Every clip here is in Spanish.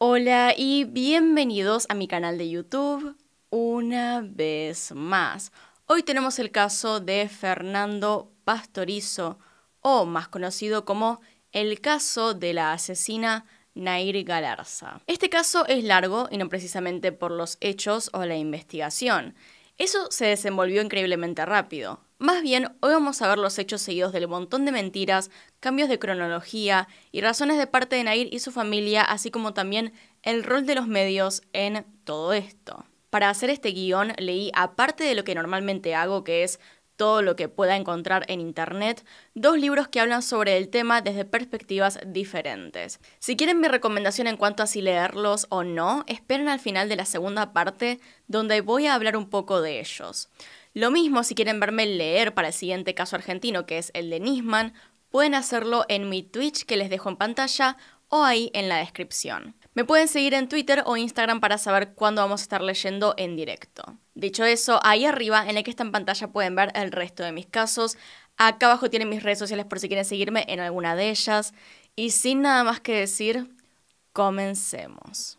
Hola y bienvenidos a mi canal de YouTube una vez más. Hoy tenemos el caso de Fernando Pastorizo, o más conocido como el caso de la asesina Nair Galarza. Este caso es largo y no precisamente por los hechos o la investigación. Eso se desenvolvió increíblemente rápido. Más bien, hoy vamos a ver los hechos seguidos del montón de mentiras, cambios de cronología y razones de parte de Nair y su familia, así como también el rol de los medios en todo esto. Para hacer este guión leí, aparte de lo que normalmente hago, que es todo lo que pueda encontrar en Internet, dos libros que hablan sobre el tema desde perspectivas diferentes. Si quieren mi recomendación en cuanto a si leerlos o no, esperen al final de la segunda parte donde voy a hablar un poco de ellos. Lo mismo si quieren verme leer para el siguiente caso argentino, que es el de Nisman, pueden hacerlo en mi Twitch que les dejo en pantalla o ahí en la descripción. Me pueden seguir en Twitter o Instagram para saber cuándo vamos a estar leyendo en directo. Dicho eso, ahí arriba en el que está en pantalla pueden ver el resto de mis casos. Acá abajo tienen mis redes sociales por si quieren seguirme en alguna de ellas. Y sin nada más que decir, comencemos.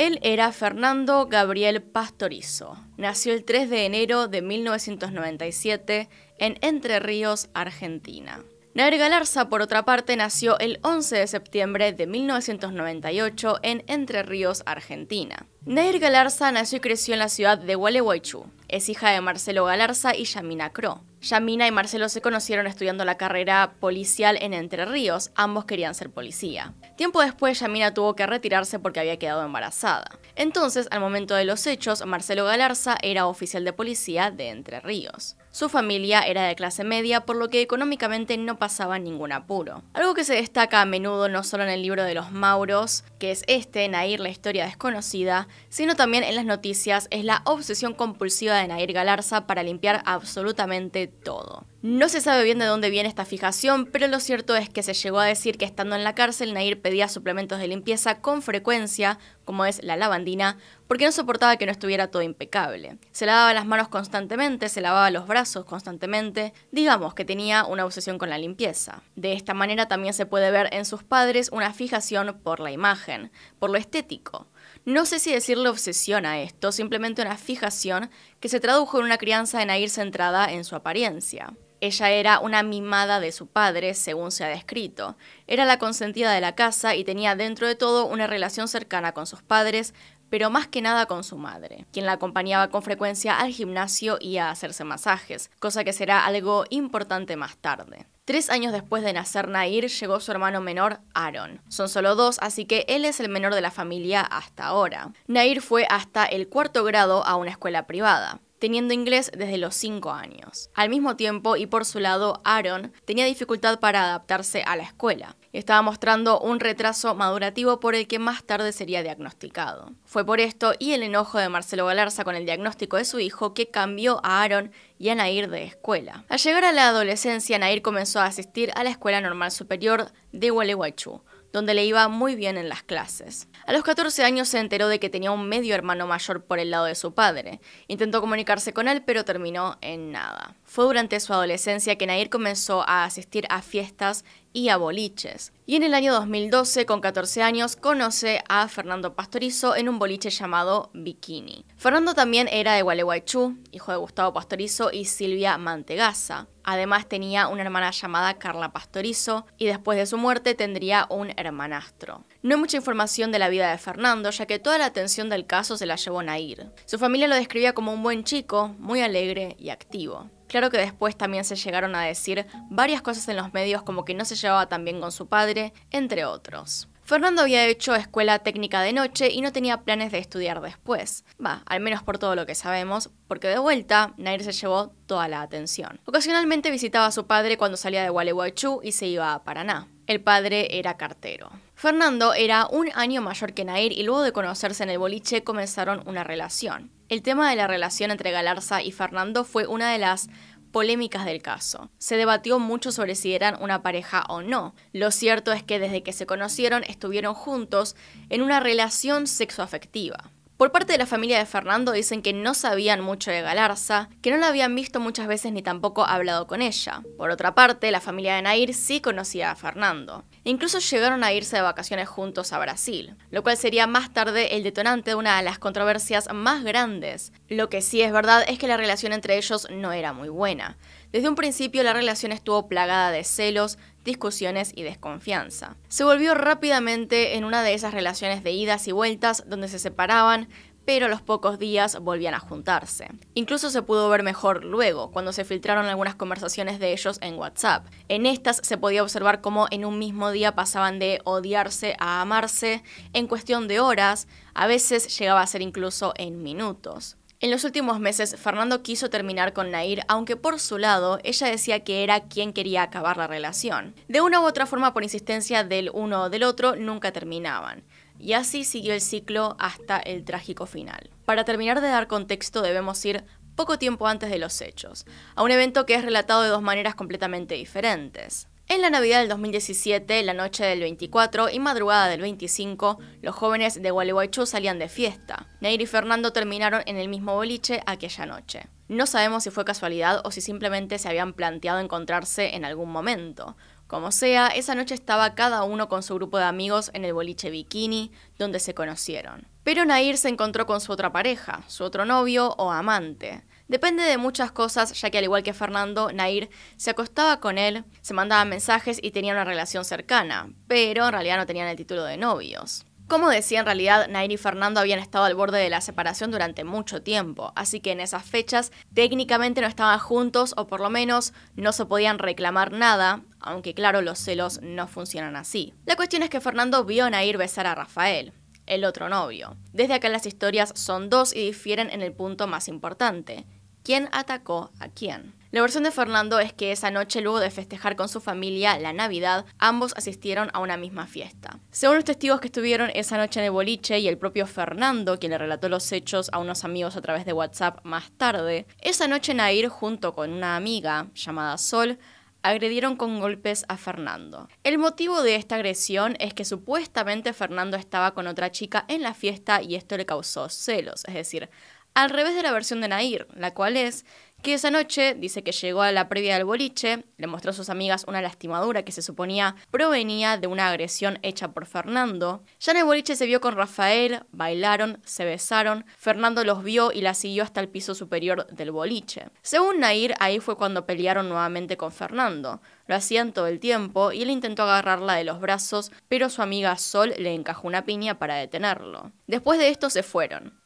Él era Fernando Gabriel Pastorizo. Nació el 3 de enero de 1997 en Entre Ríos, Argentina. Nair Galarza, por otra parte, nació el 11 de septiembre de 1998 en Entre Ríos, Argentina. Nair Galarza nació y creció en la ciudad de Gualeguaychú. Es hija de Marcelo Galarza y Yamina Cro. Yamina y Marcelo se conocieron estudiando la carrera policial en Entre Ríos, ambos querían ser policía. Tiempo después, Yamina tuvo que retirarse porque había quedado embarazada. Entonces, al momento de los hechos, Marcelo Galarza era oficial de policía de Entre Ríos. Su familia era de clase media, por lo que económicamente no pasaba ningún apuro. Algo que se destaca a menudo no solo en el libro de los Mauros, que es este, Nair, la historia desconocida, sino también en las noticias, es la obsesión compulsiva de Nair Galarza para limpiar absolutamente todo. No se sabe bien de dónde viene esta fijación, pero lo cierto es que se llegó a decir que estando en la cárcel Nair pedía suplementos de limpieza con frecuencia, como es la lavandina, porque no soportaba que no estuviera todo impecable. Se lavaba las manos constantemente, se lavaba los brazos constantemente, digamos que tenía una obsesión con la limpieza. De esta manera también se puede ver en sus padres una fijación por la imagen, por lo estético no sé si decirle obsesión a esto, simplemente una fijación que se tradujo en una crianza de Nair centrada en su apariencia. Ella era una mimada de su padre, según se ha descrito. Era la consentida de la casa y tenía dentro de todo una relación cercana con sus padres, pero más que nada con su madre, quien la acompañaba con frecuencia al gimnasio y a hacerse masajes, cosa que será algo importante más tarde. Tres años después de nacer Nair, llegó su hermano menor, Aaron. Son solo dos, así que él es el menor de la familia hasta ahora. Nair fue hasta el cuarto grado a una escuela privada teniendo inglés desde los 5 años. Al mismo tiempo, y por su lado, Aaron tenía dificultad para adaptarse a la escuela. Estaba mostrando un retraso madurativo por el que más tarde sería diagnosticado. Fue por esto y el enojo de Marcelo Galarza con el diagnóstico de su hijo que cambió a Aaron y a Nair de escuela. Al llegar a la adolescencia, Nair comenzó a asistir a la Escuela Normal Superior de Gualeguaychú, donde le iba muy bien en las clases. A los 14 años se enteró de que tenía un medio hermano mayor por el lado de su padre. Intentó comunicarse con él, pero terminó en nada. Fue durante su adolescencia que Nair comenzó a asistir a fiestas y a boliches. Y en el año 2012, con 14 años, conoce a Fernando Pastorizo en un boliche llamado Bikini. Fernando también era de Gualeguaychú, hijo de Gustavo Pastorizo y Silvia Mantegaza. Además tenía una hermana llamada Carla Pastorizo y después de su muerte tendría un hermanastro. No hay mucha información de la vida de Fernando, ya que toda la atención del caso se la llevó Nair. Su familia lo describía como un buen chico, muy alegre y activo. Claro que después también se llegaron a decir varias cosas en los medios como que no se llevaba tan bien con su padre, entre otros. Fernando había hecho escuela técnica de noche y no tenía planes de estudiar después. Va, al menos por todo lo que sabemos, porque de vuelta Nair se llevó toda la atención. Ocasionalmente visitaba a su padre cuando salía de Gualeguaychú y se iba a Paraná. El padre era cartero. Fernando era un año mayor que Nair y luego de conocerse en el boliche comenzaron una relación. El tema de la relación entre Galarza y Fernando fue una de las polémicas del caso. Se debatió mucho sobre si eran una pareja o no. Lo cierto es que desde que se conocieron estuvieron juntos en una relación sexoafectiva. Por parte de la familia de Fernando dicen que no sabían mucho de Galarza, que no la habían visto muchas veces ni tampoco hablado con ella. Por otra parte, la familia de Nair sí conocía a Fernando. incluso llegaron a irse de vacaciones juntos a Brasil, lo cual sería más tarde el detonante de una de las controversias más grandes. Lo que sí es verdad es que la relación entre ellos no era muy buena. Desde un principio la relación estuvo plagada de celos, discusiones y desconfianza. Se volvió rápidamente en una de esas relaciones de idas y vueltas donde se separaban, pero los pocos días volvían a juntarse. Incluso se pudo ver mejor luego, cuando se filtraron algunas conversaciones de ellos en WhatsApp. En estas se podía observar cómo en un mismo día pasaban de odiarse a amarse en cuestión de horas, a veces llegaba a ser incluso en minutos. En los últimos meses, Fernando quiso terminar con Nair, aunque por su lado, ella decía que era quien quería acabar la relación. De una u otra forma, por insistencia del uno o del otro, nunca terminaban. Y así siguió el ciclo hasta el trágico final. Para terminar de dar contexto, debemos ir poco tiempo antes de los hechos, a un evento que es relatado de dos maneras completamente diferentes. En la Navidad del 2017, la noche del 24 y madrugada del 25, los jóvenes de Gualeguaychú salían de fiesta. Nair y Fernando terminaron en el mismo boliche aquella noche. No sabemos si fue casualidad o si simplemente se habían planteado encontrarse en algún momento. Como sea, esa noche estaba cada uno con su grupo de amigos en el boliche Bikini, donde se conocieron. Pero Nair se encontró con su otra pareja, su otro novio o amante. Depende de muchas cosas, ya que al igual que Fernando, Nair se acostaba con él, se mandaba mensajes y tenía una relación cercana, pero en realidad no tenían el título de novios. Como decía, en realidad Nair y Fernando habían estado al borde de la separación durante mucho tiempo, así que en esas fechas técnicamente no estaban juntos o por lo menos no se podían reclamar nada, aunque claro los celos no funcionan así. La cuestión es que Fernando vio a Nair besar a Rafael, el otro novio. Desde acá las historias son dos y difieren en el punto más importante quién atacó a quién. La versión de Fernando es que esa noche, luego de festejar con su familia la Navidad, ambos asistieron a una misma fiesta. Según los testigos que estuvieron esa noche en el boliche y el propio Fernando, quien le relató los hechos a unos amigos a través de WhatsApp más tarde, esa noche Nair, junto con una amiga llamada Sol, agredieron con golpes a Fernando. El motivo de esta agresión es que supuestamente Fernando estaba con otra chica en la fiesta y esto le causó celos, es decir, al revés de la versión de Nair, la cual es que esa noche dice que llegó a la previa del boliche, le mostró a sus amigas una lastimadura que se suponía provenía de una agresión hecha por Fernando. Ya en el boliche se vio con Rafael, bailaron, se besaron, Fernando los vio y la siguió hasta el piso superior del boliche. Según Nair, ahí fue cuando pelearon nuevamente con Fernando. Lo hacían todo el tiempo y él intentó agarrarla de los brazos, pero su amiga Sol le encajó una piña para detenerlo. Después de esto se fueron.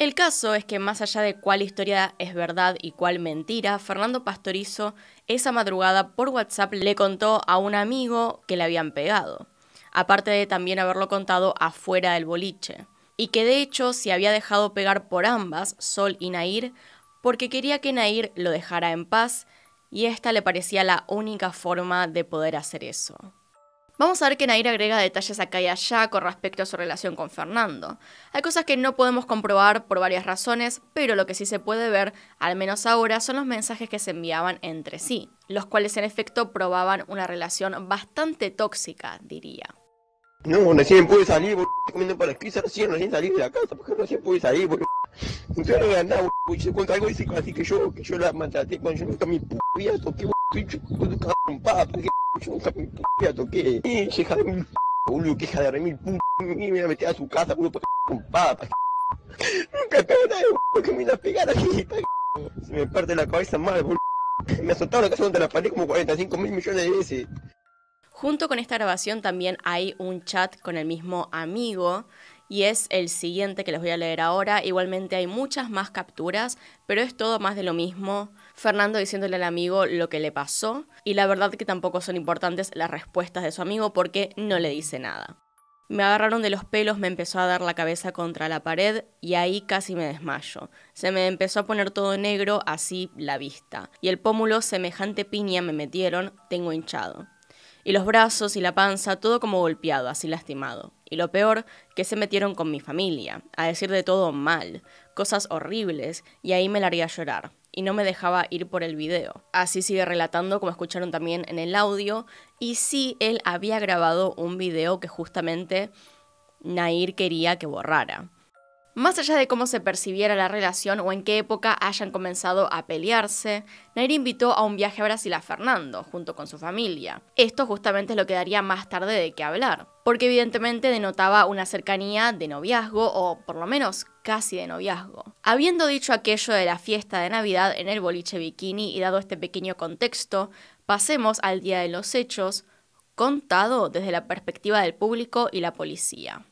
El caso es que más allá de cuál historia es verdad y cuál mentira, Fernando Pastorizo esa madrugada por WhatsApp le contó a un amigo que le habían pegado, aparte de también haberlo contado afuera del boliche, y que de hecho se había dejado pegar por ambas, Sol y Nair, porque quería que Nair lo dejara en paz y esta le parecía la única forma de poder hacer eso. Vamos a ver que Nair agrega detalles acá y allá con respecto a su relación con Fernando. Hay cosas que no podemos comprobar por varias razones, pero lo que sí se puede ver, al menos ahora, son los mensajes que se enviaban entre sí, los cuales en efecto probaban una relación bastante tóxica, diría. No, no recién pude salir, boludo, comiendo para esquiza, recién, recién salí de la casa, porque recién pude salir, boludo. Usted no nada, boludo, cuenta algo dice así que yo, que yo la maltraté cuando yo me no mi p***, qué boludo, estoy ¿Qué cabrón, ¿Qué porque concha, mi p***, toqué. Hija de mil p***, boludo, que hija de remil p***, me voy a meter a su casa, boludo, con papa. Nunca pegó nada que me iba a pegar aquí, Se me parte la cabeza mal, boludo. Me azotaron la casa donde la pared como 45 mil millones de veces. Junto con esta grabación también hay un chat con el mismo amigo y es el siguiente que les voy a leer ahora. Igualmente hay muchas más capturas, pero es todo más de lo mismo. Fernando diciéndole al amigo lo que le pasó, y la verdad que tampoco son importantes las respuestas de su amigo porque no le dice nada. Me agarraron de los pelos, me empezó a dar la cabeza contra la pared y ahí casi me desmayo. Se me empezó a poner todo negro, así la vista. Y el pómulo semejante piña me metieron, tengo hinchado. Y los brazos y la panza, todo como golpeado, así lastimado. Y lo peor, que se metieron con mi familia, a decir de todo mal, cosas horribles, y ahí me la haría llorar y no me dejaba ir por el video. Así sigue relatando, como escucharon también en el audio, y sí, él había grabado un video que justamente Nair quería que borrara. Más allá de cómo se percibiera la relación o en qué época hayan comenzado a pelearse, Nair invitó a un viaje a Brasil a Fernando, junto con su familia. Esto justamente es lo que daría más tarde de qué hablar porque evidentemente denotaba una cercanía de noviazgo o por lo menos casi de noviazgo. Habiendo dicho aquello de la fiesta de Navidad en el boliche bikini y dado este pequeño contexto, pasemos al día de los hechos, contado desde la perspectiva del público y la policía.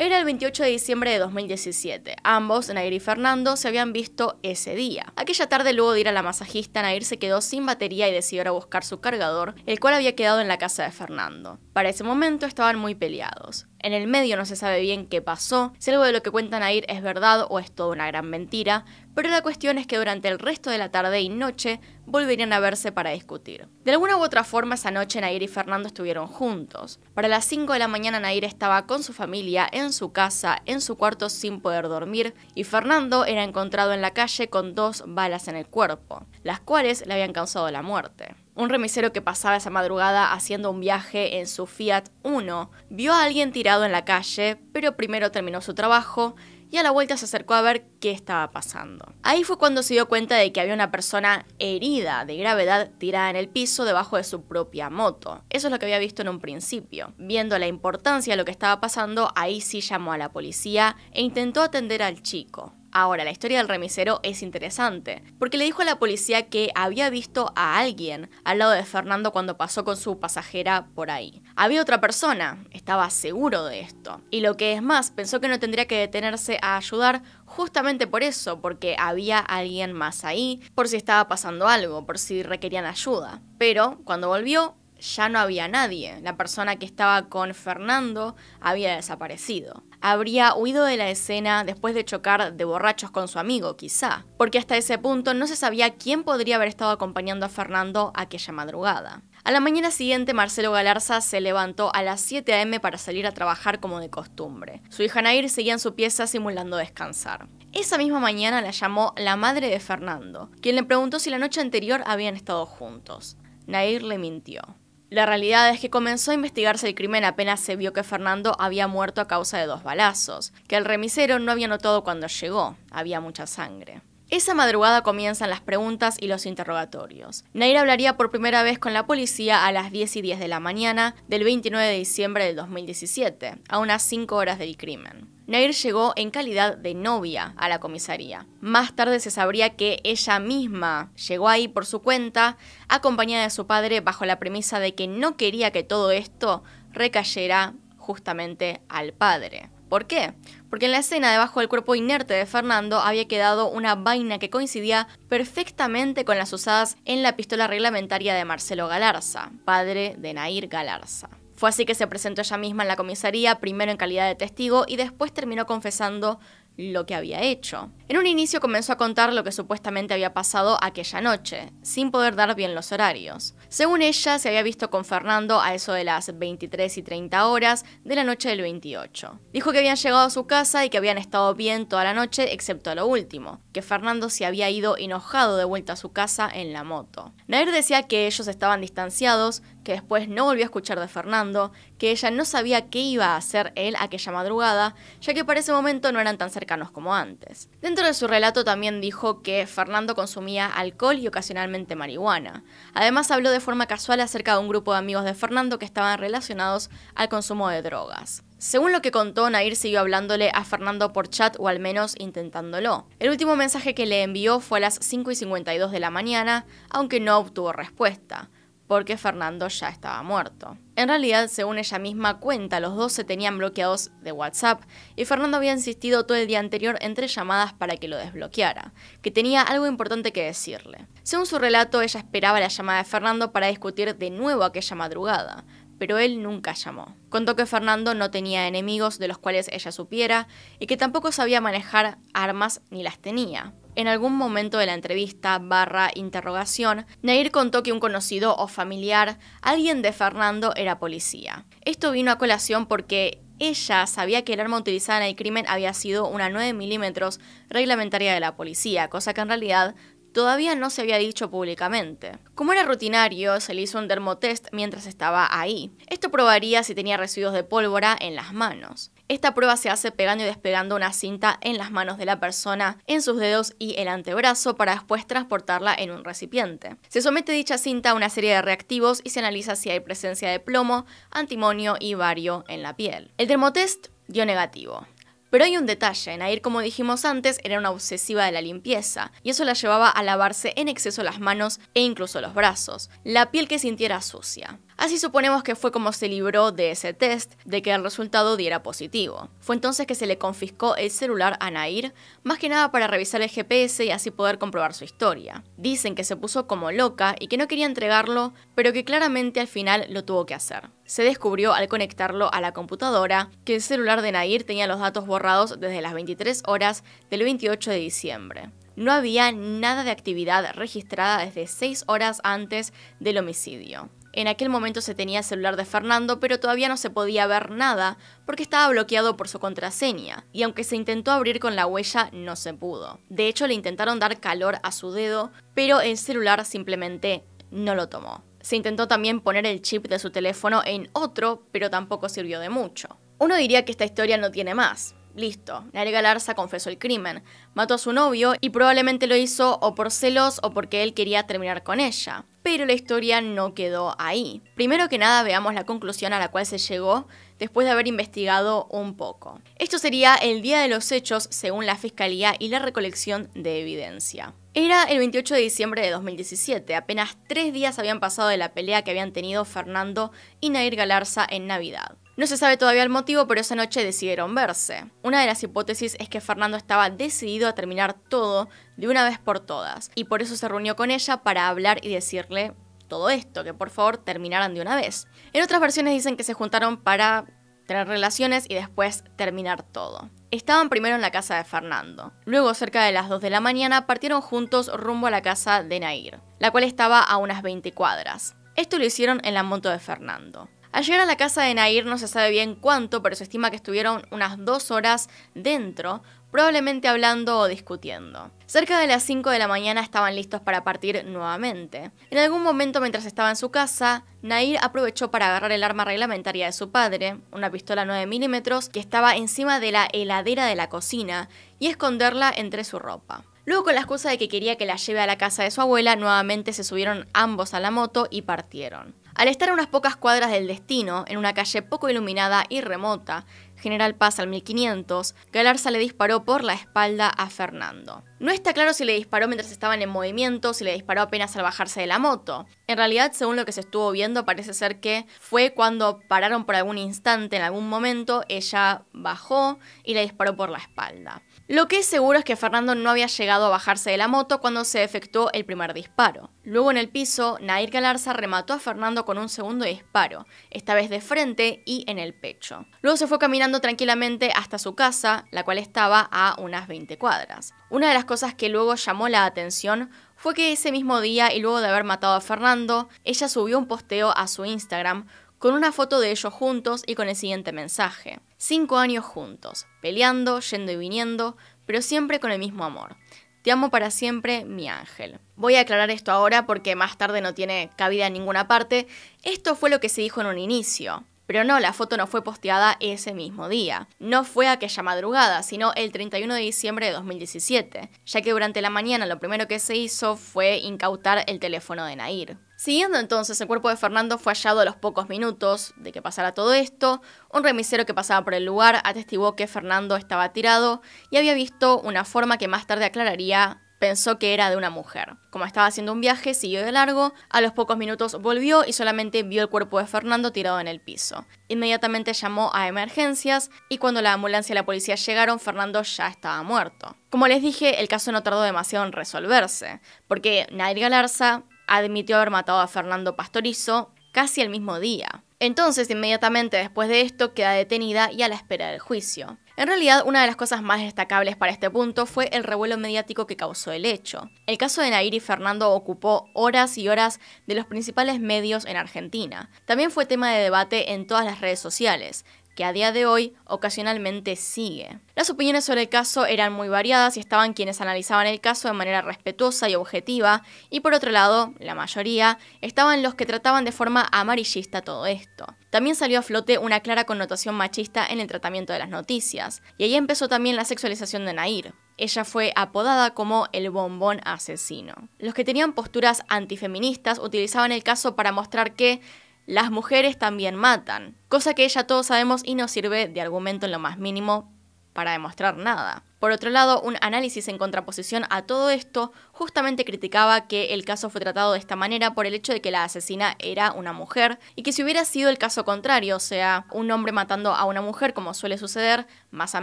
Era el 28 de diciembre de 2017. Ambos, Nair y Fernando, se habían visto ese día. Aquella tarde, luego de ir a la masajista, Nair se quedó sin batería y decidió ir a buscar su cargador, el cual había quedado en la casa de Fernando. Para ese momento estaban muy peleados. En el medio no se sabe bien qué pasó, si algo de lo que cuentan Nair es verdad o es toda una gran mentira, pero la cuestión es que durante el resto de la tarde y noche volverían a verse para discutir. De alguna u otra forma esa noche Nair y Fernando estuvieron juntos. Para las 5 de la mañana Nair estaba con su familia, en su casa, en su cuarto sin poder dormir, y Fernando era encontrado en la calle con dos balas en el cuerpo, las cuales le habían causado la muerte. Un remisero que pasaba esa madrugada haciendo un viaje en su Fiat 1 vio a alguien tirado en la calle, pero primero terminó su trabajo y a la vuelta se acercó a ver qué estaba pasando. Ahí fue cuando se dio cuenta de que había una persona herida de gravedad tirada en el piso debajo de su propia moto. Eso es lo que había visto en un principio. Viendo la importancia de lo que estaba pasando, ahí sí llamó a la policía e intentó atender al chico. Ahora, la historia del remisero es interesante, porque le dijo a la policía que había visto a alguien al lado de Fernando cuando pasó con su pasajera por ahí. Había otra persona, estaba seguro de esto. Y lo que es más, pensó que no tendría que detenerse a ayudar justamente por eso, porque había alguien más ahí, por si estaba pasando algo, por si requerían ayuda. Pero cuando volvió, ya no había nadie. La persona que estaba con Fernando había desaparecido. Habría huido de la escena después de chocar de borrachos con su amigo, quizá, porque hasta ese punto no se sabía quién podría haber estado acompañando a Fernando aquella madrugada. A la mañana siguiente, Marcelo Galarza se levantó a las 7 a.m. para salir a trabajar como de costumbre. Su hija Nair seguía en su pieza simulando descansar. Esa misma mañana la llamó la madre de Fernando, quien le preguntó si la noche anterior habían estado juntos. Nair le mintió. La realidad es que comenzó a investigarse el crimen apenas se vio que Fernando había muerto a causa de dos balazos, que el remisero no había notado cuando llegó, había mucha sangre. Esa madrugada comienzan las preguntas y los interrogatorios. Nair hablaría por primera vez con la policía a las 10 y 10 de la mañana del 29 de diciembre del 2017, a unas 5 horas del crimen. Nair llegó en calidad de novia a la comisaría. Más tarde se sabría que ella misma llegó ahí por su cuenta, acompañada de su padre bajo la premisa de que no quería que todo esto recayera justamente al padre. ¿Por qué? Porque en la escena debajo del cuerpo inerte de Fernando había quedado una vaina que coincidía perfectamente con las usadas en la pistola reglamentaria de Marcelo Galarza, padre de Nair Galarza. Fue así que se presentó ella misma en la comisaría, primero en calidad de testigo y después terminó confesando lo que había hecho. En un inicio comenzó a contar lo que supuestamente había pasado aquella noche, sin poder dar bien los horarios. Según ella, se había visto con Fernando a eso de las 23 y 30 horas de la noche del 28. Dijo que habían llegado a su casa y que habían estado bien toda la noche, excepto a lo último, que Fernando se había ido enojado de vuelta a su casa en la moto. Nair decía que ellos estaban distanciados, que después no volvió a escuchar de Fernando, que ella no sabía qué iba a hacer él aquella madrugada, ya que para ese momento no eran tan cercanos como antes. Dentro de su relato también dijo que Fernando consumía alcohol y ocasionalmente marihuana. Además habló de forma casual acerca de un grupo de amigos de Fernando que estaban relacionados al consumo de drogas. Según lo que contó, Nair siguió hablándole a Fernando por chat o al menos intentándolo. El último mensaje que le envió fue a las 5 y 52 de la mañana, aunque no obtuvo respuesta porque Fernando ya estaba muerto. En realidad, según ella misma cuenta, los dos se tenían bloqueados de WhatsApp y Fernando había insistido todo el día anterior entre llamadas para que lo desbloqueara, que tenía algo importante que decirle. Según su relato, ella esperaba la llamada de Fernando para discutir de nuevo aquella madrugada, pero él nunca llamó. Contó que Fernando no tenía enemigos de los cuales ella supiera y que tampoco sabía manejar armas ni las tenía. En algún momento de la entrevista barra interrogación, Nair contó que un conocido o familiar, alguien de Fernando, era policía. Esto vino a colación porque ella sabía que el arma utilizada en el crimen había sido una 9 milímetros reglamentaria de la policía, cosa que en realidad todavía no se había dicho públicamente. Como era rutinario, se le hizo un dermotest mientras estaba ahí. Esto probaría si tenía residuos de pólvora en las manos. Esta prueba se hace pegando y despegando una cinta en las manos de la persona, en sus dedos y el antebrazo para después transportarla en un recipiente. Se somete dicha cinta a una serie de reactivos y se analiza si hay presencia de plomo, antimonio y bario en la piel. El termotest dio negativo. Pero hay un detalle, Nair como dijimos antes era una obsesiva de la limpieza, y eso la llevaba a lavarse en exceso las manos e incluso los brazos, la piel que sintiera sucia. Así suponemos que fue como se libró de ese test, de que el resultado diera positivo. Fue entonces que se le confiscó el celular a Nair, más que nada para revisar el GPS y así poder comprobar su historia. Dicen que se puso como loca y que no quería entregarlo, pero que claramente al final lo tuvo que hacer. Se descubrió al conectarlo a la computadora que el celular de Nair tenía los datos borrados desde las 23 horas del 28 de diciembre no había nada de actividad registrada desde 6 horas antes del homicidio. En aquel momento se tenía el celular de Fernando, pero todavía no se podía ver nada porque estaba bloqueado por su contraseña, y aunque se intentó abrir con la huella, no se pudo. De hecho, le intentaron dar calor a su dedo, pero el celular simplemente no lo tomó. Se intentó también poner el chip de su teléfono en otro, pero tampoco sirvió de mucho. Uno diría que esta historia no tiene más, Listo, Nair Galarza confesó el crimen, mató a su novio y probablemente lo hizo o por celos o porque él quería terminar con ella. Pero la historia no quedó ahí. Primero que nada veamos la conclusión a la cual se llegó después de haber investigado un poco. Esto sería el día de los hechos según la fiscalía y la recolección de evidencia. Era el 28 de diciembre de 2017, apenas tres días habían pasado de la pelea que habían tenido Fernando y Nair Galarza en Navidad. No se sabe todavía el motivo, pero esa noche decidieron verse. Una de las hipótesis es que Fernando estaba decidido a terminar todo de una vez por todas, y por eso se reunió con ella para hablar y decirle todo esto, que por favor terminaran de una vez. En otras versiones dicen que se juntaron para tener relaciones y después terminar todo. Estaban primero en la casa de Fernando. Luego, cerca de las 2 de la mañana, partieron juntos rumbo a la casa de Nair, la cual estaba a unas 20 cuadras. Esto lo hicieron en la moto de Fernando. Al llegar a la casa de Nair no se sabe bien cuánto, pero se estima que estuvieron unas dos horas dentro, probablemente hablando o discutiendo. Cerca de las 5 de la mañana estaban listos para partir nuevamente. En algún momento mientras estaba en su casa, Nair aprovechó para agarrar el arma reglamentaria de su padre, una pistola 9 milímetros que estaba encima de la heladera de la cocina, y esconderla entre su ropa. Luego con la excusa de que quería que la lleve a la casa de su abuela, nuevamente se subieron ambos a la moto y partieron. Al estar a unas pocas cuadras del destino, en una calle poco iluminada y remota, General Paz al 1500, Galarza le disparó por la espalda a Fernando. No está claro si le disparó mientras estaban en movimiento, o si le disparó apenas al bajarse de la moto. En realidad, según lo que se estuvo viendo, parece ser que fue cuando pararon por algún instante, en algún momento, ella bajó y le disparó por la espalda. Lo que es seguro es que Fernando no había llegado a bajarse de la moto cuando se efectuó el primer disparo. Luego en el piso, Nair Galarza remató a Fernando con un segundo disparo, esta vez de frente y en el pecho. Luego se fue caminando tranquilamente hasta su casa, la cual estaba a unas 20 cuadras. Una de las cosas que luego llamó la atención fue que ese mismo día y luego de haber matado a Fernando, ella subió un posteo a su Instagram con una foto de ellos juntos y con el siguiente mensaje. Cinco años juntos, peleando, yendo y viniendo, pero siempre con el mismo amor. Te amo para siempre, mi ángel. Voy a aclarar esto ahora porque más tarde no tiene cabida en ninguna parte. Esto fue lo que se dijo en un inicio. Pero no, la foto no fue posteada ese mismo día. No fue aquella madrugada, sino el 31 de diciembre de 2017, ya que durante la mañana lo primero que se hizo fue incautar el teléfono de Nair. Siguiendo entonces, el cuerpo de Fernando fue hallado a los pocos minutos de que pasara todo esto. Un remisero que pasaba por el lugar atestiguó que Fernando estaba tirado y había visto una forma que más tarde aclararía pensó que era de una mujer. Como estaba haciendo un viaje, siguió de largo, a los pocos minutos volvió y solamente vio el cuerpo de Fernando tirado en el piso. Inmediatamente llamó a emergencias y cuando la ambulancia y la policía llegaron, Fernando ya estaba muerto. Como les dije, el caso no tardó demasiado en resolverse, porque Nair Galarza admitió haber matado a Fernando Pastorizo casi el mismo día. Entonces, inmediatamente después de esto, queda detenida y a la espera del juicio. En realidad, una de las cosas más destacables para este punto fue el revuelo mediático que causó el hecho. El caso de Nair y Fernando ocupó horas y horas de los principales medios en Argentina. También fue tema de debate en todas las redes sociales, que a día de hoy ocasionalmente sigue. Las opiniones sobre el caso eran muy variadas y estaban quienes analizaban el caso de manera respetuosa y objetiva, y por otro lado, la mayoría, estaban los que trataban de forma amarillista todo esto. También salió a flote una clara connotación machista en el tratamiento de las noticias, y ahí empezó también la sexualización de Nair, ella fue apodada como el bombón asesino. Los que tenían posturas antifeministas utilizaban el caso para mostrar que las mujeres también matan, cosa que ya todos sabemos y no sirve de argumento en lo más mínimo para demostrar nada. Por otro lado, un análisis en contraposición a todo esto justamente criticaba que el caso fue tratado de esta manera por el hecho de que la asesina era una mujer y que si hubiera sido el caso contrario, o sea, un hombre matando a una mujer como suele suceder más a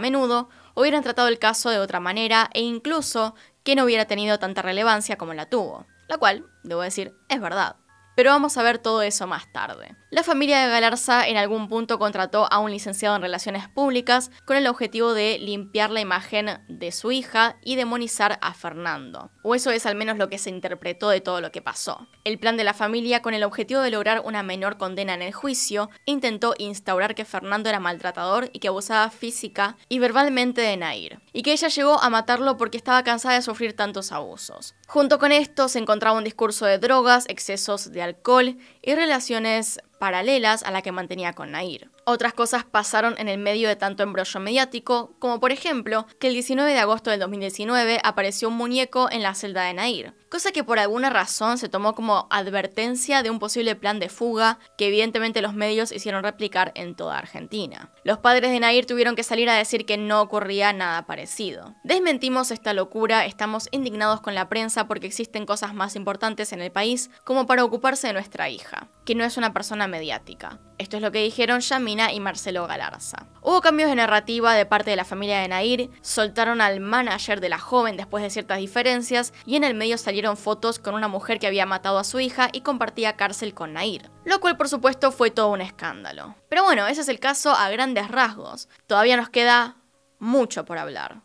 menudo, hubieran tratado el caso de otra manera e incluso que no hubiera tenido tanta relevancia como la tuvo. La cual, debo decir, es verdad. Pero vamos a ver todo eso más tarde. La familia de Galarza en algún punto contrató a un licenciado en relaciones públicas con el objetivo de limpiar la imagen de su hija y demonizar a Fernando. O eso es al menos lo que se interpretó de todo lo que pasó. El plan de la familia, con el objetivo de lograr una menor condena en el juicio, intentó instaurar que Fernando era maltratador y que abusaba física y verbalmente de Nair, y que ella llegó a matarlo porque estaba cansada de sufrir tantos abusos. Junto con esto se encontraba un discurso de drogas, excesos de alcohol y relaciones paralelas a la que mantenía con Nair. Otras cosas pasaron en el medio de tanto embrollo mediático, como por ejemplo que el 19 de agosto del 2019 apareció un muñeco en la celda de Nair, cosa que por alguna razón se tomó como advertencia de un posible plan de fuga que evidentemente los medios hicieron replicar en toda Argentina. Los padres de Nair tuvieron que salir a decir que no ocurría nada parecido. Desmentimos esta locura, estamos indignados con la prensa porque existen cosas más importantes en el país como para ocuparse de nuestra hija, que no es una persona mediática. Esto es lo que dijeron Yamina y Marcelo Galarza. Hubo cambios de narrativa de parte de la familia de Nair, soltaron al manager de la joven después de ciertas diferencias y en el medio salieron fotos con una mujer que había matado a su hija y compartía cárcel con Nair, lo cual por supuesto fue todo un escándalo. Pero bueno, ese es el caso a grandes rasgos. Todavía nos queda mucho por hablar.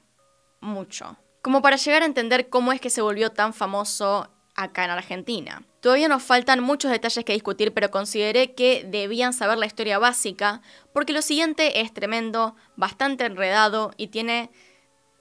Mucho. Como para llegar a entender cómo es que se volvió tan famoso acá en Argentina. Todavía nos faltan muchos detalles que discutir, pero consideré que debían saber la historia básica, porque lo siguiente es tremendo, bastante enredado y tiene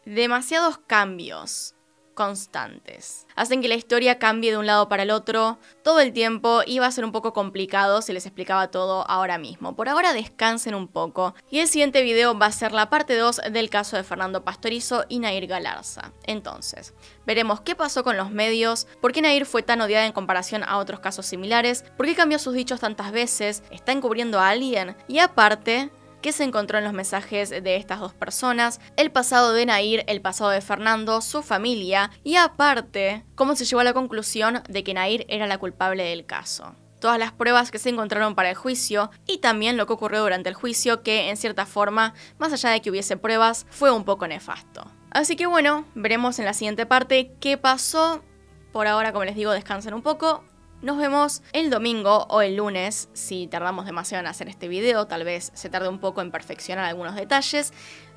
demasiados cambios constantes. Hacen que la historia cambie de un lado para el otro todo el tiempo y va a ser un poco complicado si les explicaba todo ahora mismo. Por ahora descansen un poco. Y el siguiente video va a ser la parte 2 del caso de Fernando Pastorizo y Nair Galarza. Entonces, veremos qué pasó con los medios, por qué Nair fue tan odiada en comparación a otros casos similares, por qué cambió sus dichos tantas veces, está encubriendo a alguien y aparte qué se encontró en los mensajes de estas dos personas, el pasado de Nair, el pasado de Fernando, su familia y aparte cómo se llegó a la conclusión de que Nair era la culpable del caso todas las pruebas que se encontraron para el juicio y también lo que ocurrió durante el juicio, que en cierta forma, más allá de que hubiese pruebas, fue un poco nefasto. Así que bueno, veremos en la siguiente parte qué pasó. Por ahora, como les digo, descansen un poco, nos vemos el domingo o el lunes, si tardamos demasiado en hacer este video, tal vez se tarde un poco en perfeccionar algunos detalles,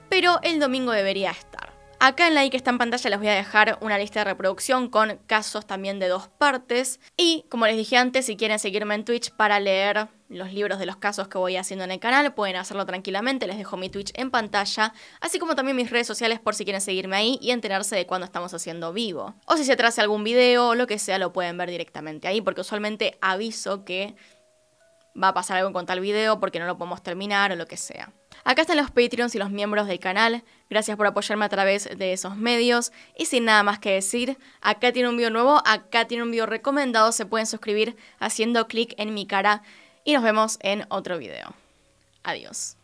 pero el domingo debería estar. Acá en la I que está en pantalla les voy a dejar una lista de reproducción con casos también de dos partes. Y como les dije antes, si quieren seguirme en Twitch para leer los libros de los casos que voy haciendo en el canal, pueden hacerlo tranquilamente, les dejo mi Twitch en pantalla, así como también mis redes sociales por si quieren seguirme ahí y enterarse de cuándo estamos haciendo vivo. O si se trace algún video o lo que sea, lo pueden ver directamente ahí, porque usualmente aviso que va a pasar algo con tal video porque no lo podemos terminar o lo que sea. Acá están los Patreons y los miembros del canal. Gracias por apoyarme a través de esos medios. Y sin nada más que decir, acá tiene un video nuevo, acá tiene un video recomendado. Se pueden suscribir haciendo clic en mi cara. Y nos vemos en otro video. Adiós.